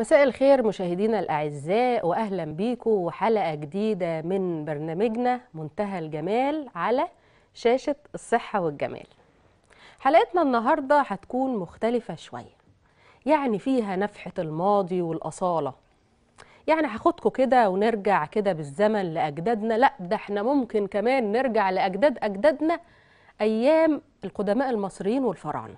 مساء الخير مشاهدينا الأعزاء وأهلا بيكم وحلقة جديدة من برنامجنا منتهى الجمال على شاشة الصحة والجمال حلقتنا النهاردة هتكون مختلفة شوية يعني فيها نفحة الماضي والأصالة يعني هاخدكوا كده ونرجع كده بالزمن لأجدادنا لا ده احنا ممكن كمان نرجع لأجداد أجدادنا أيام القدماء المصريين والفراعنة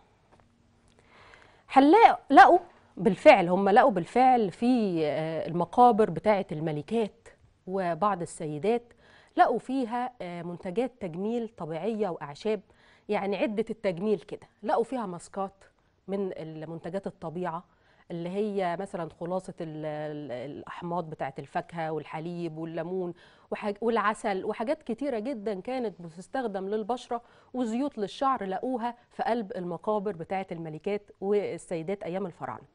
هنلاقوا بالفعل هم لقوا بالفعل في آه، المقابر بتاعة الملكات وبعض السيدات لقوا فيها آه، منتجات تجميل طبيعية وأعشاب يعني عدة التجميل كده لقوا فيها ماسكات من منتجات الطبيعة اللي هي مثلا خلاصة الأحماض بتاعة الفاكهة والحليب والليمون والعسل وحاجات كتيرة جدا كانت بتستخدم للبشرة وزيوت للشعر لقوها في قلب المقابر بتاعة الملكات والسيدات أيام الفراعنة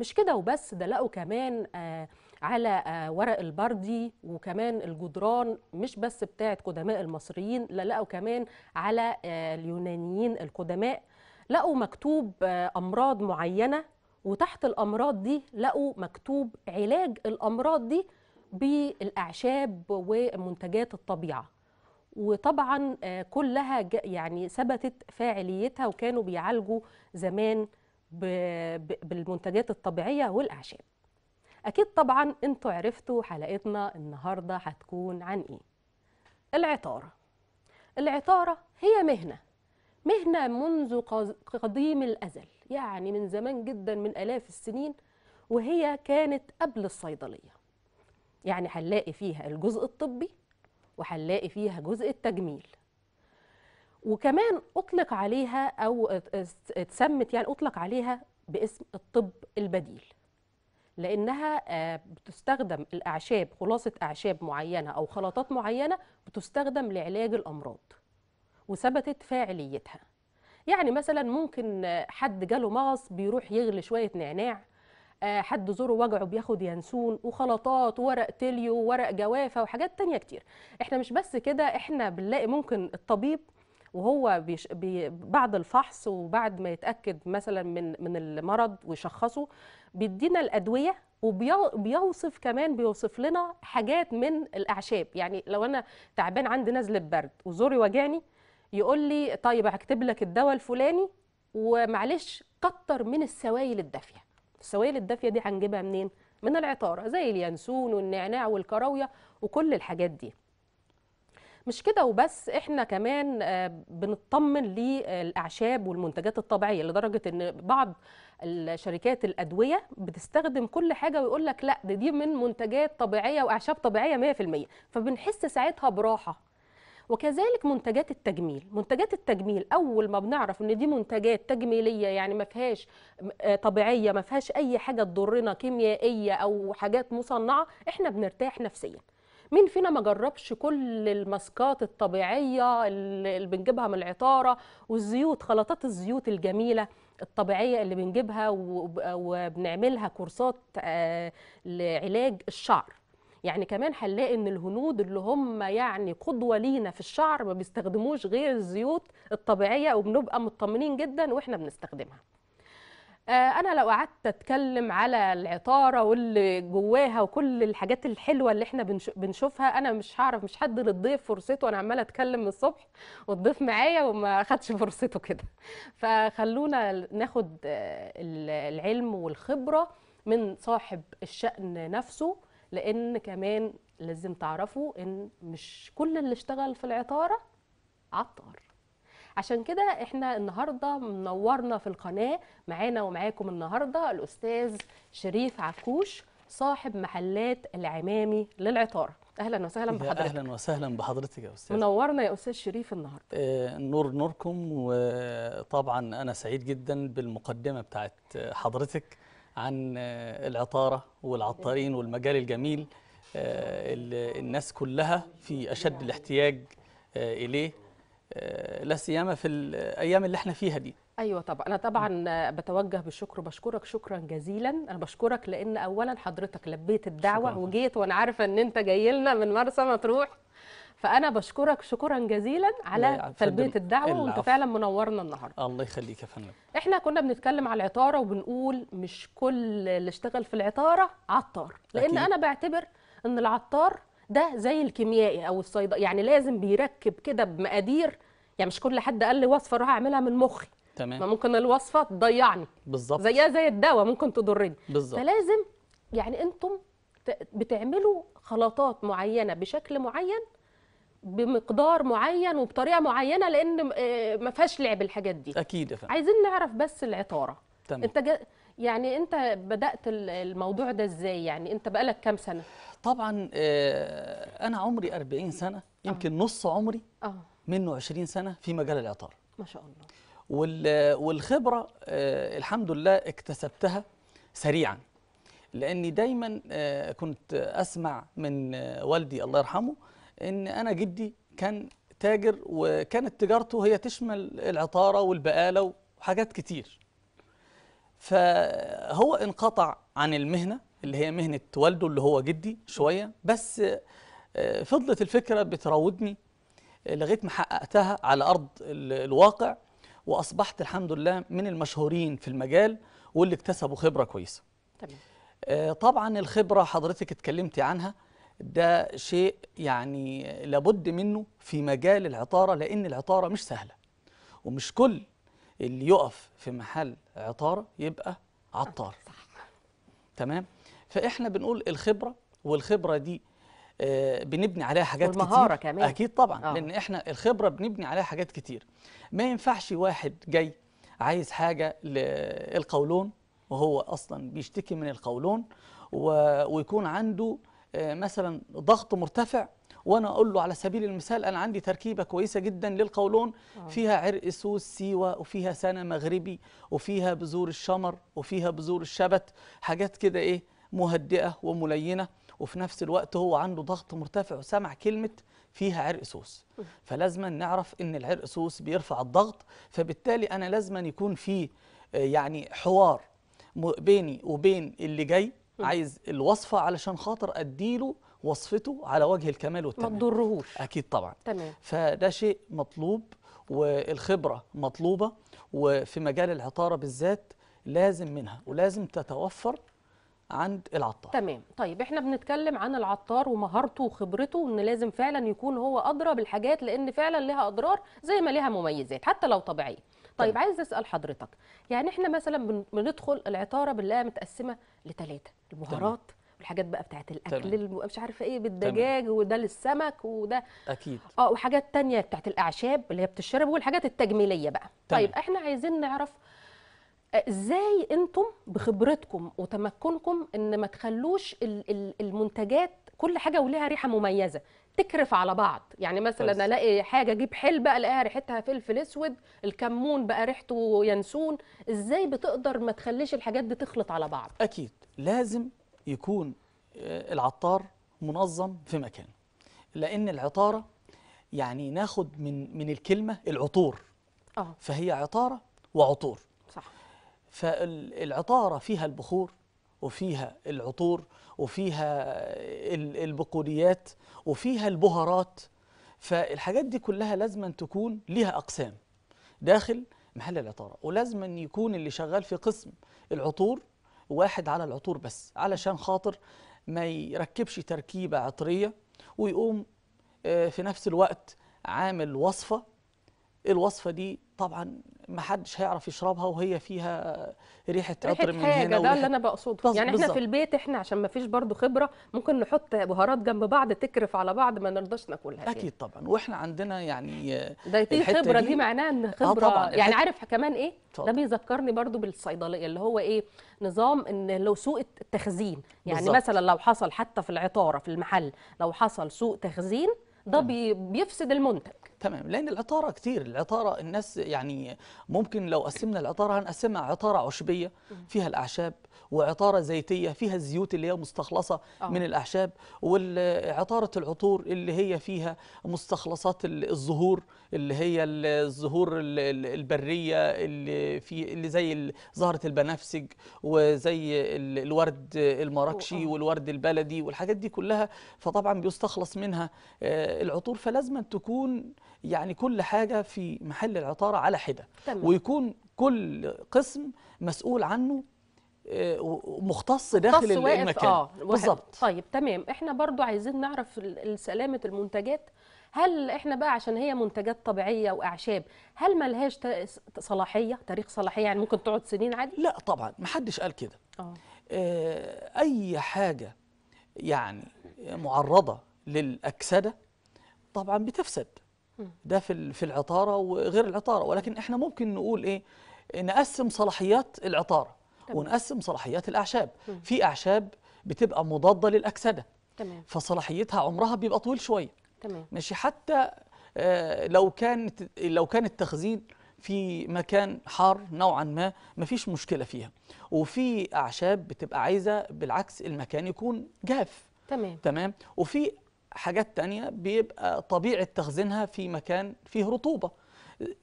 مش كده وبس ده لقوا كمان آه، على آه، ورق البردي وكمان الجدران مش بس بتاعه قدماء المصريين لا لقوا كمان على آه، اليونانيين القدماء لقوا مكتوب امراض معينه وتحت الامراض دي لقوا مكتوب علاج الامراض دي بالاعشاب ومنتجات الطبيعه وطبعا كلها يعني ثبتت فاعليتها وكانوا بيعالجوا زمان بالمنتجات الطبيعيه والاعشاب اكيد طبعا انتوا عرفتوا حلقتنا النهارده هتكون عن ايه العطاره العطاره هي مهنه مهنه منذ قديم الازل يعني من زمان جدا من الاف السنين وهي كانت قبل الصيدليه يعني هنلاقي فيها الجزء الطبي وهنلاقي فيها جزء التجميل وكمان اطلق عليها او اتسمت يعني اطلق عليها باسم الطب البديل لانها آه، بتستخدم الاعشاب خلاصه اعشاب معينه او خلطات معينه بتستخدم لعلاج الامراض وثبتت فاعليتها يعني مثلا ممكن آه، حد جاله مغص بيروح يغلي شويه نعناع آه، حد زوره وجعه بياخد ينسون وخلطات وورق تليو وورق جوافه وحاجات تانية كتير احنا مش بس كده احنا بنلاقي ممكن الطبيب وهو بيش بي بعد الفحص وبعد ما يتاكد مثلا من من المرض ويشخصه بيدينا الادويه وبيوصف كمان بيوصف لنا حاجات من الاعشاب يعني لو انا تعبان عندي نزله برد وزوري واجعني يقول لي طيب هكتب لك الدواء الفلاني ومعلش كتر من السوائل الدافيه السوائل الدافيه دي هنجيبها منين من العطاره زي اليانسون والنعناع والكراويه وكل الحاجات دي مش كده وبس احنا كمان آه، بنطمن للاعشاب والمنتجات الطبيعيه لدرجه ان بعض الشركات الادويه بتستخدم كل حاجه ويقول لك لا دي من منتجات طبيعيه واعشاب طبيعيه 100% فبنحس ساعتها براحه وكذلك منتجات التجميل منتجات التجميل اول ما بنعرف ان دي منتجات تجميليه يعني ما فيهاش آه، طبيعيه ما فيهاش اي حاجه تضرنا كيميائيه او حاجات مصنعه احنا بنرتاح نفسيا مين فينا ما جربش كل الماسكات الطبيعيه اللي بنجيبها من العطاره والزيوت خلطات الزيوت الجميله الطبيعيه اللي بنجيبها وبنعملها كورسات آه، لعلاج الشعر يعني كمان هنلاقي ان الهنود اللي هم يعني قدوه لينا في الشعر ما بيستخدموش غير الزيوت الطبيعيه وبنبقى مطمنين جدا واحنا بنستخدمها آه، انا لو قعدت اتكلم على العطاره واللي جواها وكل الحاجات الحلوه اللي احنا بنشوفها انا مش هعرف مش حد للضيف فرصته انا عماله اتكلم من الصبح والضيف معايا وما خدش فرصته كده فخلونا ناخد آه، العلم والخبره من صاحب الشأن نفسه لان كمان لازم تعرفوا ان مش كل اللي اشتغل في العطاره عطار عشان كده احنا النهارده منورنا في القناه معانا ومعاكم النهارده الاستاذ شريف عكوش صاحب محلات العمامي للعطاره اهلا وسهلا بحضرتك اهلا وسهلا بحضرتك يا استاذ منورنا يا استاذ شريف النهارده آه نور نوركم وطبعا انا سعيد جدا بالمقدمه بتاعت حضرتك عن آه، العطاره والعطارين إيه. والمجال الجميل آه الناس كلها في اشد الاحتياج آه اليه لا سيما في الايام اللي احنا فيها دي ايوه طبعا انا طبعا بتوجه بالشكر بشكرك شكرا جزيلا انا بشكرك لان اولا حضرتك لبيت الدعوه شكرا. وجيت وانا عارفه ان انت جاي لنا من مرسى مطروح فانا بشكرك شكرا جزيلا على تلبيه الدعوه وانت فعلا منورنا النهارده الله يخليك يا فندم احنا كنا بنتكلم على العطاره وبنقول مش كل اللي اشتغل في العطاره عطار لان أكيد. انا بعتبر ان العطار ده زي الكيميائي او الصيدلي يعني لازم بيركب كده بمقادير يعني مش كل حد قال لي وصفه اروح اعملها من مخي تمام ما ممكن الوصفه تضيعني بالظبط زيها زي الدواء ممكن تضرني بالظبط فلازم يعني انتم بتعملوا خلطات معينه بشكل معين بمقدار معين وبطريقه معينه لان آه، ما فيهاش لعب الحاجات دي اكيد فهم. عايزين نعرف بس العطاره تمام انت جا يعني انت بدات الموضوع ده ازاي يعني انت بقالك كام سنه طبعا آه، انا عمري 40 سنه آه. يمكن نص عمري آه. منه 20 سنه في مجال الاعطار ما شاء الله والخبره الحمد لله اكتسبتها سريعا لاني دايما كنت اسمع من والدي الله يرحمه ان انا جدي كان تاجر وكانت تجارته هي تشمل العطاره والبقاله وحاجات كتير فهو انقطع عن المهنه اللي هي مهنة والده اللي هو جدي شوية بس آه، فضلت الفكرة بتراودني لغاية ما حققتها على أرض الواقع وأصبحت الحمد لله من المشهورين في المجال واللي اكتسبوا خبرة كويسة تمام. آه، طبعا الخبرة حضرتك اتكلمتي عنها ده شيء يعني لابد منه في مجال العطارة لأن العطارة مش سهلة ومش كل اللي يقف في محل عطارة يبقى عطار صح. تمام فاحنا بنقول الخبره والخبره دي آه، بنبني عليها حاجات كتير والمهارة كمان أكيد طبعا آه. لأن إحنا الخبرة بنبني عليها حاجات كتير ما ينفعش واحد جاي عايز حاجة للقولون وهو أصلا بيشتكي من القولون ويكون عنده آه، مثلا ضغط مرتفع وانا اقول له على سبيل المثال انا عندي تركيبه كويسه جدا للقولون آه. فيها عرق سوس سيوه وفيها سنه مغربي وفيها بذور الشمر وفيها بذور الشبت حاجات كده ايه مهدئه وملينه وفي نفس الوقت هو عنده ضغط مرتفع وسمع كلمه فيها عرق سوس فلازما نعرف ان العرق سوس بيرفع الضغط فبالتالي انا لازما يكون في آه، يعني حوار بيني وبين اللي جاي عايز الوصفه علشان خاطر اديله وصفته على وجه الكمال والتمام ما تضرهوش اكيد طبعا تمام فده شيء مطلوب والخبره مطلوبه وفي مجال العطاره بالذات لازم منها ولازم تتوفر عند العطار تمام طيب احنا بنتكلم عن العطار ومهارته وخبرته ان لازم فعلا يكون هو ادرى بالحاجات لان فعلا لها اضرار زي ما لها مميزات حتى لو طبيعيه طيب عايز اسال حضرتك يعني احنا مثلا بندخل العطاره بنلاقيها متقسمه لثلاثه البهارات والحاجات بقى بتاعت الاكل الم... مش عارفه ايه بالدجاج تمام. وده للسمك وده اكيد اه وحاجات تانية بتاعت الاعشاب اللي هي بتشرب والحاجات التجميليه بقى طيب، تمام. طيب احنا عايزين نعرف ازاي انتم بخبرتكم وتمكنكم ان ما تخلوش المنتجات كل حاجه وليها ريحه مميزه تكرف على بعض يعني مثلا بس. الاقي حاجه اجيب حلبه الاقيها ريحتها فلفل اسود الكمون بقى ريحته ينسون ازاي بتقدر ما تخليش الحاجات دي تخلط على بعض اكيد لازم يكون آه، العطار منظم في مكانه لان العطاره يعني ناخد من من الكلمه العطور آه. فهي عطاره وعطور فالعطارة فيها البخور وفيها العطور وفيها البقوليات وفيها البهارات فالحاجات دي كلها لازم تكون لها أقسام داخل محل العطارة ولازم يكون اللي شغال في قسم العطور واحد على العطور بس علشان خاطر ما يركبش تركيبة عطرية ويقوم آه، في نفس الوقت عامل وصفة الوصفة دي طبعا ما حدش هيعرف يشربها وهي فيها ريحه عطر من هنا ده اللي انا بقصده يعني احنا في البيت احنا عشان ما فيش برضو خبره ممكن نحط بهارات جنب بعض تكرف على بعض ما نرضاش ناكلها اكيد طبعا واحنا عندنا يعني ده دي خبره دي, دي معناها ان آه خبره آه طبعًا يعني عارف كمان ايه طبعًا. ده بيذكرني برضو بالصيدليه اللي هو ايه نظام ان لو سوء التخزين يعني بالزبط. مثلا لو حصل حتى في العطاره في المحل لو حصل سوء تخزين ده بيفسد المنتج تمام لان العطاره كتير العطاره الناس يعني ممكن لو قسمنا العطاره هنقسمها عطاره عشبيه فيها الاعشاب وعطاره زيتيه فيها الزيوت اللي هي مستخلصه أوه. من الاعشاب وعطاره العطور اللي هي فيها مستخلصات الزهور اللي هي الزهور البريه اللي في اللي زي زهره البنفسج وزي الورد المراكشي آه. والورد البلدي والحاجات دي كلها فطبعا بيستخلص منها آه، العطور فلازم تكون يعني كل حاجة في محل العطارة على حدة تمام. ويكون كل قسم مسؤول عنه آه، مختص داخل المكان آه. بالظبط طيب تمام احنا برضو عايزين نعرف سلامة المنتجات هل احنا بقى عشان هي منتجات طبيعيه واعشاب هل ملهاش صلاحيه تاريخ صلاحيه يعني ممكن تقعد سنين عادي لا طبعا ما حدش قال كده اه, آه، اي حاجه يعني معرضه للاكسده طبعا بتفسد ده في في العطاره وغير العطاره ولكن احنا ممكن نقول ايه نقسم صلاحيات العطاره ونقسم صلاحيات الاعشاب في اعشاب بتبقى مضاده للاكسده تمام فصلاحيتها عمرها بيبقى طويل شويه تمام ماشي حتى آه، لو كان لو كان التخزين في مكان حار نوعا ما مفيش مشكله فيها وفي اعشاب بتبقى عايزه بالعكس المكان يكون جاف تمام تمام وفي حاجات تانية بيبقى طبيعة تخزينها في مكان فيه رطوبة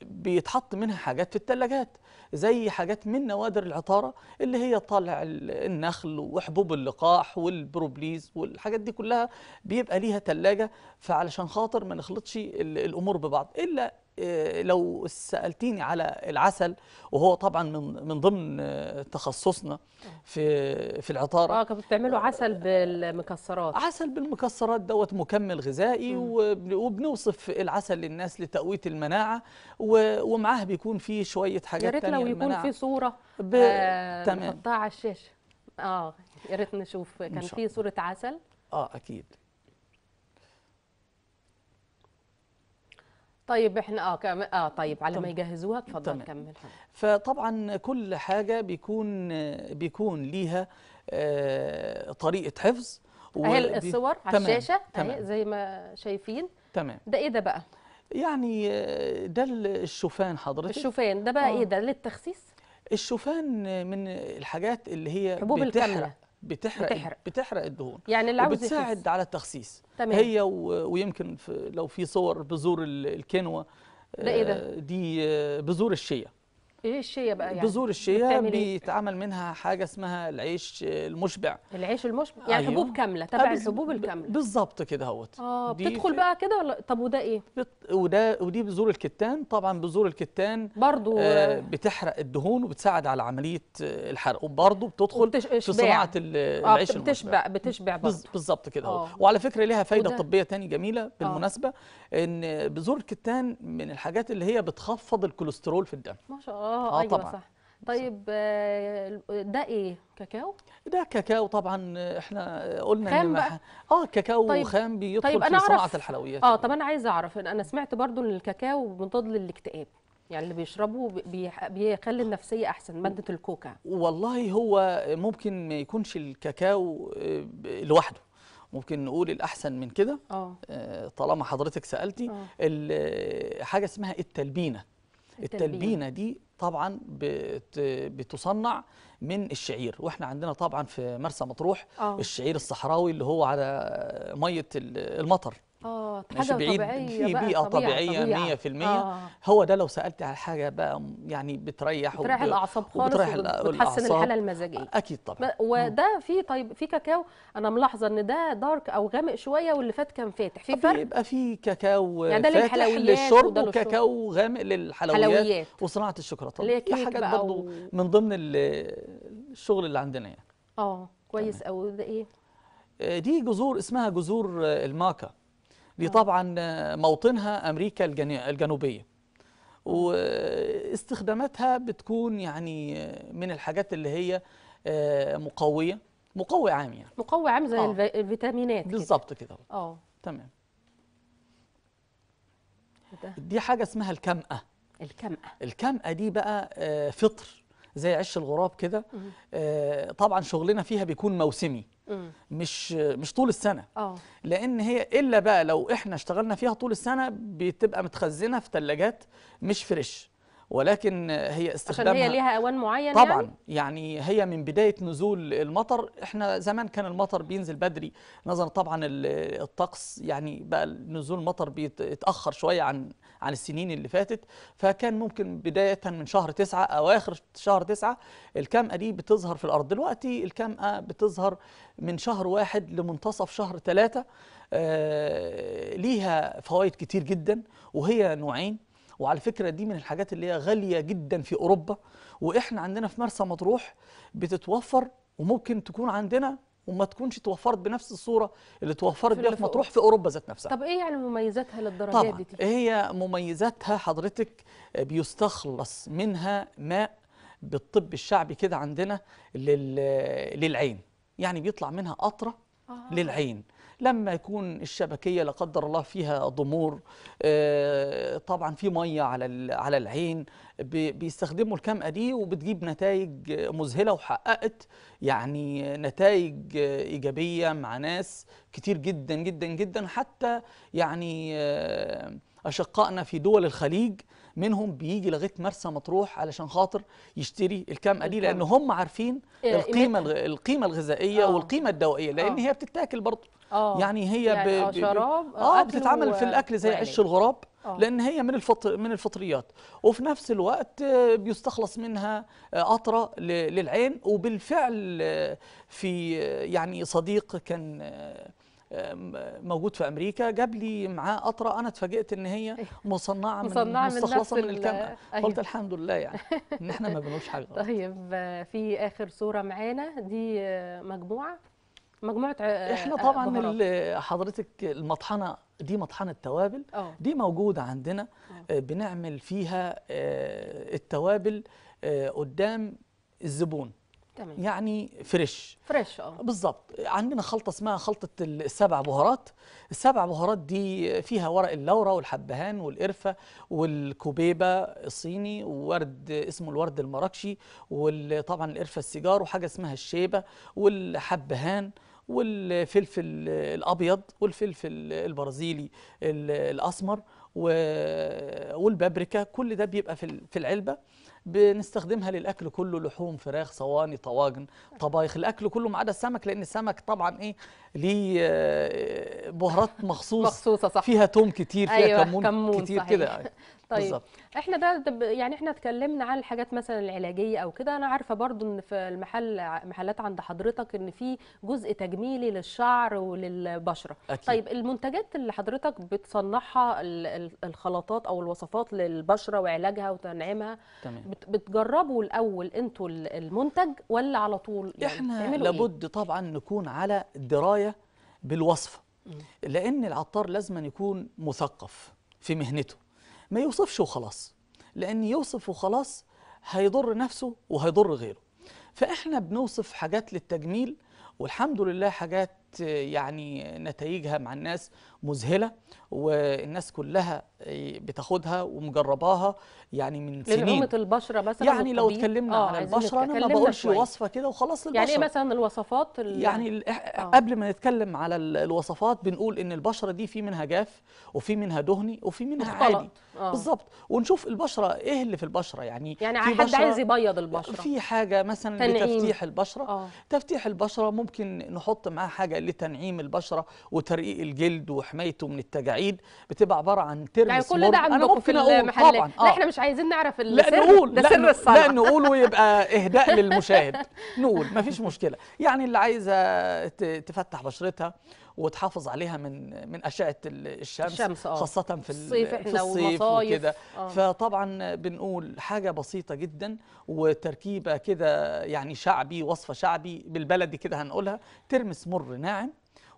بيتحط منها حاجات في التلاجات زي حاجات من نوادر العطارة اللي هي طالع النخل وحبوب اللقاح والبروبليز والحاجات دي كلها بيبقى ليها تلاجة فعلشان خاطر ما نخلطش الأمور ببعض إلا آه، لو سالتيني على العسل وهو طبعا من من ضمن آه، تخصصنا في في العطاره اه كنتوا بتعملوا عسل بالمكسرات عسل بالمكسرات دوت مكمل غذائي وبنوصف العسل للناس لتقويه المناعه ومعاه بيكون فيه شويه حاجات ثانيه يا ريت لو يكون في صوره ب... آه تمام على الشاشه اه يا ريت نشوف كان في صوره عسل اه اكيد طيب احنا اه كم... اه طيب على ما يجهزوها اتفضل كمل فطبعا كل حاجه بيكون بيكون ليها آه طريقه حفظ اهي الصور على الشاشه اهي زي ما شايفين تمام ده ايه ده بقى يعني آه، ده الشوفان حضرتك الشوفان ده بقى آه. ايه ده للتخسيس الشوفان من الحاجات اللي هي حبوب الكامله بتحرق بتحرق, بتحرق الدهون يعني اللي عاوز بتساعد على التخسيس تمام. هي ويمكن في لو في صور بذور الكنوة ده ايه ده؟ آه، دي آه، بذور الشيا ايه الشيا بقى يعني بذور الشيا إيه؟ بيتعمل منها حاجه اسمها العيش المشبع العيش المشبع يعني أيوه. حبوب كامله تبع آه، الحبوب الكامله بالظبط كده اهوت اه بتدخل بقى كده ولا طب وده ايه بت... وده ودي بذور الكتان طبعا بذور الكتان برضو آه بتحرق الدهون وبتساعد على عمليه آه، الحرق وبرضو بتدخل وبتش... في صناعه آه، العيش آه بتشبع المشبع بتشبع برضه بالظبط كده اهوت وعلى فكره ليها فايده وده... طبيه ثانيه جميله بالمناسبه أوه. ان بذور الكتان من الحاجات اللي هي بتخفض الكوليسترول في الدم ما شاء الله آه،, اه ايوه طبعا. صح طيب آه، ده ايه كاكاو ده كاكاو طبعا احنا قلنا خام ان بقى؟ اه كاكاو طيب خام بيدخل طيب أنا في صناعه الحلويات اه طب انا عايزه اعرف انا سمعت برضو ان الكاكاو مضاد للاكتئاب يعني اللي بيشربه بيخلي النفسيه احسن ماده الكوكا والله هو ممكن ما يكونش الكاكاو آه، لوحده ممكن نقول الاحسن من كده طالما حضرتك سالتي حاجه اسمها التلبينه التلبينه دي طبعا بتصنع من الشعير واحنا عندنا طبعا في مرسى مطروح أوه. الشعير الصحراوي اللي هو على ميه المطر اه مش بعيد طبيعية في بيئه طبيعيه, طبيعية 100% آه. هو ده لو سالت على حاجه بقى يعني بتريح بتريح الاعصاب خالص الاعصاب الحاله المزاجيه اكيد طبعا وده في طيب في كاكاو انا ملاحظه ان ده دارك او غامق شويه واللي فات كان فاتح في فرق يبقى في كاكاو يعني فاتح للشرب وكاكاو غامق للحلويات حلويات. وصناعه الشوكولاته اللي هي حاجات برضه من ضمن الشغل اللي عندنا يعني اه كويس قوي ده ايه آه، دي جذور اسمها جذور الماكا دي نعم. طبعا آه، موطنها أمريكا الجنوبية واستخداماتها بتكون يعني آه، من الحاجات اللي هي آه، مقوية مقوي عام يعني مقوي عام زي أوه. الفيتامينات بالظبط كده اه تمام ده. دي حاجة اسمها الكمأة الكمأة الكمأة دي بقى فطر زي عش الغراب كده طبعا شغلنا فيها بيكون موسمي مش مش طول السنه أوه. لان هي الا بقى لو احنا اشتغلنا فيها طول السنه بتبقى متخزنه في ثلاجات مش فريش ولكن هي استخدامها عشان هي ليها اوان معين يعني؟ طبعا يعني؟, يعني هي من بدايه نزول المطر احنا زمان كان المطر بينزل بدري نظرا طبعا الطقس يعني بقى نزول المطر بيتاخر شويه عن عن السنين اللي فاتت فكان ممكن بدايه من شهر تسعة اواخر شهر تسعة الكامئه دي بتظهر في الارض دلوقتي الكامئه بتظهر من شهر واحد لمنتصف شهر ثلاثة آه ليها فوائد كتير جدا وهي نوعين وعلى فكره دي من الحاجات اللي هي غاليه جدا في اوروبا واحنا عندنا في مرسى مطروح بتتوفر وممكن تكون عندنا وما تكونش توفرت بنفس الصوره اللي توفرت بيها في مطروح في اوروبا ذات نفسها طب ايه يعني مميزاتها للدرجه طبعًا دي إيه هي مميزاتها حضرتك بيستخلص منها ماء بالطب الشعبي كده عندنا للعين يعني بيطلع منها قطره آه. للعين لما يكون الشبكية لا قدر الله فيها ضمور آه، طبعا في مية على على العين بيستخدموا الكمقة دي وبتجيب نتائج مذهلة وحققت يعني نتائج إيجابية مع ناس كتير جدا جدا جدا حتى يعني آه، أشقائنا في دول الخليج منهم بيجي لغايه مرسى مطروح علشان خاطر يشتري الكم قليل لان هم عارفين إيه، القيمه القيمه الغذائيه آه. والقيمه الدوائيه لان آه. هي بتتاكل برضه آه. يعني هي يعني ب... آه، شراب اه بتتعمل و... في الاكل زي عيش الغراب آه. لان هي من الفطر من الفطريات وفي نفس الوقت بيستخلص منها آه، قطره للعين وبالفعل آه، في يعني صديق كان موجود في امريكا جاب لي معاه قطره انا اتفاجئت ان هي إيه. مصنعه, مصنعة من مستخلصه من, من الكاميرا أيوه. قلت الحمد لله يعني ان احنا ما بنقولش حاجه غلط طيب في اخر صوره معانا دي مجموعه مجموعه آه، احنا آه، طبعا حضرتك المطحنه دي مطحنه توابل أوه. دي موجوده عندنا أوه. آه، بنعمل فيها التوابل قدام الزبون تمام. يعني فريش فريش اه بالظبط عندنا خلطه اسمها خلطه السبع بهارات السبع بهارات دي فيها ورق اللورا والحبهان والقرفه والكوبيبه الصيني وورد اسمه الورد المراكشي وطبعا القرفه السيجار وحاجه اسمها الشيبه والحبهان والفلفل الابيض والفلفل البرازيلي الاسمر والبابريكا كل ده بيبقى في العلبه بنستخدمها للاكل كله لحوم فراخ صواني طواجن طبايخ الاكل كله ما عدا السمك لان السمك طبعا ايه ليه آه، بهارات مخصوص مخصوصه صح فيها توم كتير فيها أيوة كمون, كمون كتير كده طيب احنا ده يعني احنا اتكلمنا عن الحاجات مثلا العلاجيه او كده انا عارفه برضو ان في المحل محلات عند حضرتك ان في جزء تجميلي للشعر وللبشره أكيد. طيب المنتجات اللي حضرتك بتصنعها الخلطات او الوصفات للبشره وعلاجها وتنعيمها تمام. بتجربوا الاول انتوا المنتج ولا على طول يعني احنا إيه؟ لابد إيه؟ طبعا نكون على درايه بالوصفه لان العطار لازم يكون مثقف في مهنته ما يوصفش وخلاص لان يوصف وخلاص هيضر نفسه وهيضر غيره فاحنا بنوصف حاجات للتجميل والحمد لله حاجات يعني نتائجها مع الناس مذهله والناس كلها بتاخدها ومجرباها يعني من سنين لنعومه البشره مثلا يعني لو اتكلمنا آه على البشره انا ما بقولش وصفه كده وخلاص يعني البشره يعني ايه مثلا الوصفات يعني آه. قبل ما نتكلم على الوصفات بنقول ان البشره دي في منها جاف وفي منها دهني وفي منها عادي آه. بالظبط ونشوف البشره ايه اللي في البشره يعني يعني في حد عايز يبيض البشره في حاجه مثلا تنقيم. لتفتيح البشره آه. تفتيح البشره ممكن نحط معاها حاجه لتنعيم البشره وترقيق الجلد وحمايته من التجاعيد بتبقى عباره عن ترمس يعني كل ده عندكم في المحلات آه. احنا مش عايزين نعرف السر لا نقول ده سر الصنعه لا نقول ويبقى اهداء للمشاهد نقول مفيش مشكله يعني اللي عايزه تفتح بشرتها وتحافظ عليها من من اشعه الشمس, الشمس آه. خاصه في الصيف, في الصيف وكده آه. فطبعا بنقول حاجه بسيطه جدا وتركيبه كده يعني شعبي وصفه شعبي بالبلدي كده هنقولها ترمس مر ناعم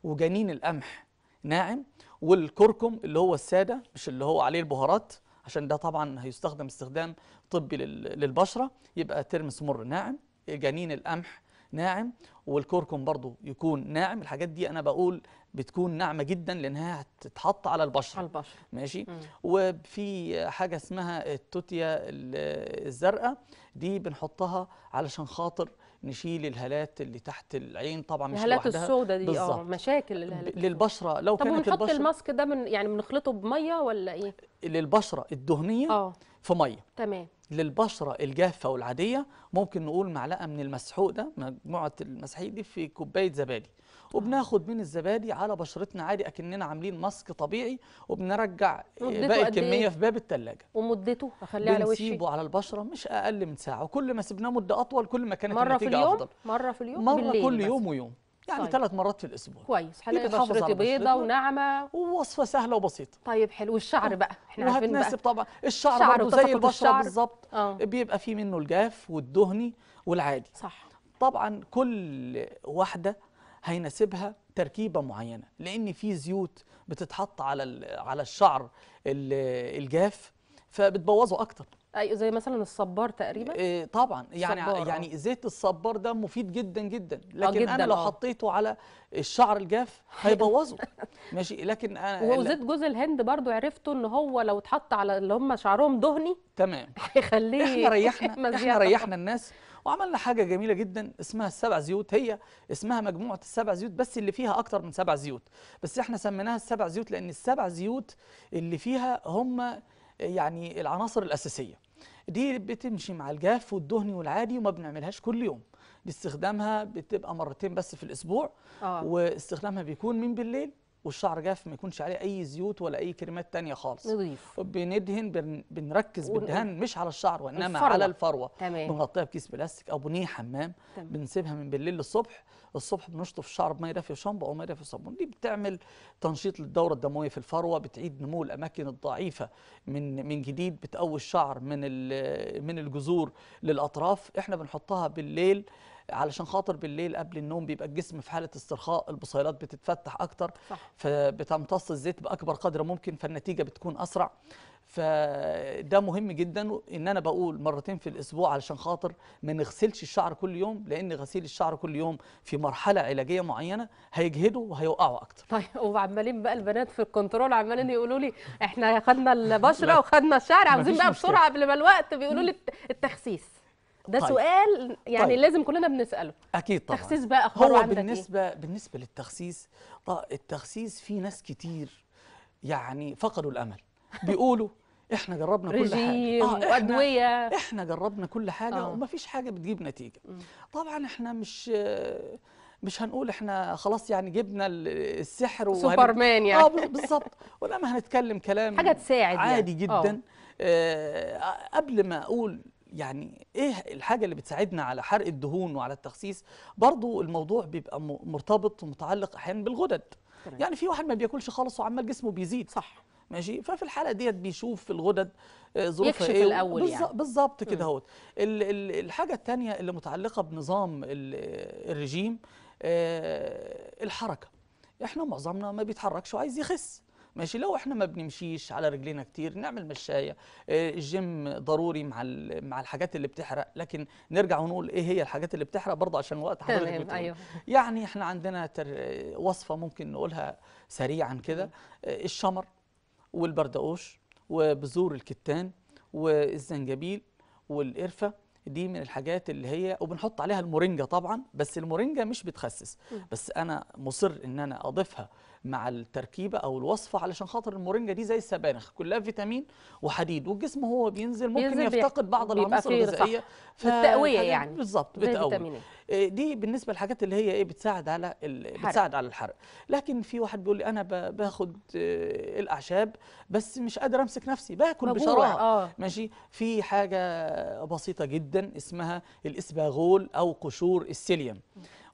وجنين القمح ناعم والكركم اللي هو الساده مش اللي هو عليه البهارات عشان ده طبعا هيستخدم استخدام طبي للبشره يبقى ترمس مر ناعم جنين القمح ناعم والكركم برضو يكون ناعم الحاجات دي انا بقول بتكون ناعمه جدا لانها هتتحط على البشره على البشره ماشي مم. وفي حاجه اسمها التوتيا الزرقاء دي بنحطها علشان خاطر نشيل الهالات اللي تحت العين طبعا مش الهالات السوداء دي اه مشاكل الهالات للبشره لو طب كانت البشره الماسك ده من يعني بنخلطه بميه ولا ايه للبشره الدهنيه اه في ميه تمام للبشرة الجافة والعادية ممكن نقول معلقة من المسحوق ده مجموعة المسحوق دي في كوباية زبادي وبناخد من الزبادي على بشرتنا عادي اكننا عاملين ماسك طبيعي وبنرجع باقي إيه؟ الكميه في باب الثلاجه ومدته اخليه على وشي بنسيبه على البشره مش اقل من ساعه وكل ما سبناه مده اطول كل ما كانت مرة النتيجه في اليوم؟ افضل مره في اليوم مره بالليل كل يوم ويوم يعني طيب. ثلاث مرات في الاسبوع كويس هنلاقي حفرة طيب بيضه وناعمه ووصفه سهله وبسيطه طيب حلو والشعر آه. بقى احنا عارفين بقى طبعا الشعر, الشعر برضه زي البشره بالظبط آه. بيبقى فيه منه الجاف والدهني والعادي صح طبعا كل واحده هيناسبها تركيبه معينه لان في زيوت بتتحط على على الشعر الجاف فبتبوظه اكتر ايوه زي مثلا الصبار تقريبا إيه طبعا يعني صبار. آه. يعني زيت الصبار ده مفيد جدا جدا آه، لكن جداً انا لو آه. حطيته على الشعر الجاف هيبوظه ماشي لكن انا وزيت جوز الهند برضو عرفته ان هو لو اتحط على اللي هم شعرهم دهني تمام هيخليه احنا ريحنا احنا ريحنا الناس وعملنا حاجه جميله جدا اسمها السبع زيوت هي اسمها مجموعه السبع زيوت بس اللي فيها اكتر من سبع زيوت بس احنا سميناها السبع زيوت لان السبع زيوت اللي فيها هم يعني العناصر الأساسية دي بتمشي مع الجاف والدهني والعادي وما بنعملهاش كل يوم باستخدامها بتبقى مرتين بس في الأسبوع آه. واستخدامها بيكون من بالليل والشعر جاف ما يكونش عليه اي زيوت ولا اي كريمات تانية خالص نضيف بندهن بنركز بالدهان مش على الشعر وانما الفروة. على الفروه تمام بنغطيها بكيس بلاستيك او بنيه حمام تمام. بنسيبها من بالليل للصبح الصبح بنشطف الشعر بميه دافيه وشامبو او ميه دافيه وصابون دي بتعمل تنشيط للدوره الدمويه في الفروه بتعيد نمو الاماكن الضعيفه من من جديد بتقوي الشعر من من الجذور للاطراف احنا بنحطها بالليل علشان خاطر بالليل قبل النوم بيبقى الجسم في حاله استرخاء البصيلات بتتفتح اكتر صح. فبتمتص الزيت باكبر قدر ممكن فالنتيجه بتكون اسرع فده مهم جدا ان انا بقول مرتين في الاسبوع علشان خاطر ما نغسلش الشعر كل يوم لان غسيل الشعر كل يوم في مرحله علاجيه معينه هيجهده وهيوقعه اكتر طيب وعمالين بقى البنات في الكنترول عمالين يقولوا لي احنا خدنا البشره وخدنا الشعر عاوزين بقى بسرعه قبل ما الوقت بيقولوا لي التخسيس ده طيب. سؤال يعني طيب. لازم كلنا بنساله اكيد طبعا تخسيس بقى هو عندك بالنسبه إيه؟ بالنسبه للتخسيس آه، التخسيس في ناس كتير يعني فقدوا الامل بيقولوا احنا جربنا كل حاجه آه ادويه احنا, احنا جربنا كل حاجه آه. ومفيش حاجه بتجيب نتيجه طبعا احنا مش آه، مش هنقول احنا خلاص يعني جبنا السحر سوبرمان يعني اه بالظبط ولما هنتكلم كلام حاجه تساعد يعني. عادي يعني. جدا آه. آه قبل ما اقول يعني ايه الحاجه اللي بتساعدنا على حرق الدهون وعلى التخسيس برضو الموضوع بيبقى مرتبط ومتعلق احيانا بالغدد يعني في واحد ما بياكلش خالص وعمال جسمه بيزيد صح ماشي ففي الحاله ديت بيشوف في الغدد آه، ظروف ايه الاول يعني بالظبط كده اهوت الحاجه الثانيه اللي متعلقه بنظام الرجيم آه، الحركه احنا معظمنا ما بيتحركش وعايز يخس ماشي لو احنا ما بنمشيش على رجلينا كتير نعمل مشايه آه، الجيم ضروري مع مع الحاجات اللي بتحرق لكن نرجع ونقول ايه هي الحاجات اللي بتحرق برضه عشان وقت حضرتك أيوه. يعني احنا عندنا وصفه ممكن نقولها سريعا كده آه، الشمر والبردقوش وبذور الكتان والزنجبيل والقرفه دي من الحاجات اللي هي وبنحط عليها المورينجا طبعا بس المورينجا مش بتخسس بس انا مصر ان انا اضيفها مع التركيبه او الوصفه علشان خاطر المورينجا دي زي السبانخ كلها فيتامين وحديد والجسم هو بينزل ممكن بينزل يفتقد بعض العناصر الغذائيه فالتقويه يعني بالظبط بتقوي آه، دي بالنسبه للحاجات اللي هي ايه بتساعد على بتساعد على الحرق لكن في واحد بيقول لي انا باخد آه، الاعشاب بس مش قادر امسك نفسي باكل بشراهه آه. ماشي في حاجه بسيطه جدا اسمها الاسباغول او قشور السيليوم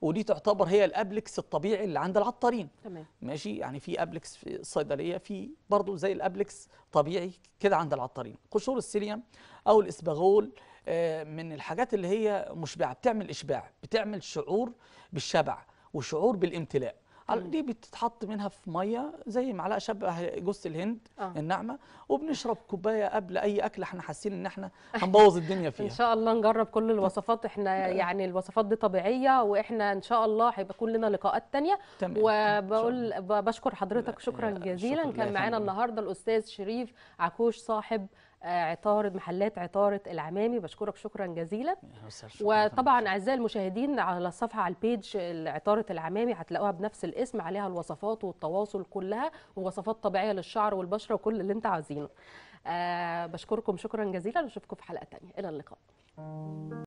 ودي تعتبر هي الابلكس الطبيعي اللي عند العطارين تمام ماشي يعني في ابلكس في الصيدليه في برضه زي الابلكس طبيعي كده عند العطارين قشور السيليوم او الاسبغول آه، من الحاجات اللي هي مشبعه بتعمل اشباع بتعمل شعور بالشبع وشعور بالامتلاء دي بتتحط منها في ميه زي معلقه شبه جوز الهند آه. الناعمه وبنشرب كوبايه قبل اي اكل احنا حاسين ان احنا هنبوظ الدنيا فيها ان شاء الله نجرب كل الوصفات احنا يعني الوصفات دي طبيعيه واحنا ان شاء الله هيبقى كل لنا لقاءات ثانيه وبقول بشكر حضرتك شكرا جزيلا كان معانا النهارده الاستاذ شريف عكوش صاحب عطاره محلات عطاره العمامي بشكرك شكرا جزيلا وطبعا اعزائي المشاهدين على الصفحه على البيج عطاره العمامي هتلاقوها بنفس الاسم عليها الوصفات والتواصل كلها ووصفات طبيعيه للشعر والبشره وكل اللي انت عايزينه أه بشكركم شكرا جزيلا ونشوفكم في حلقه ثانيه الى اللقاء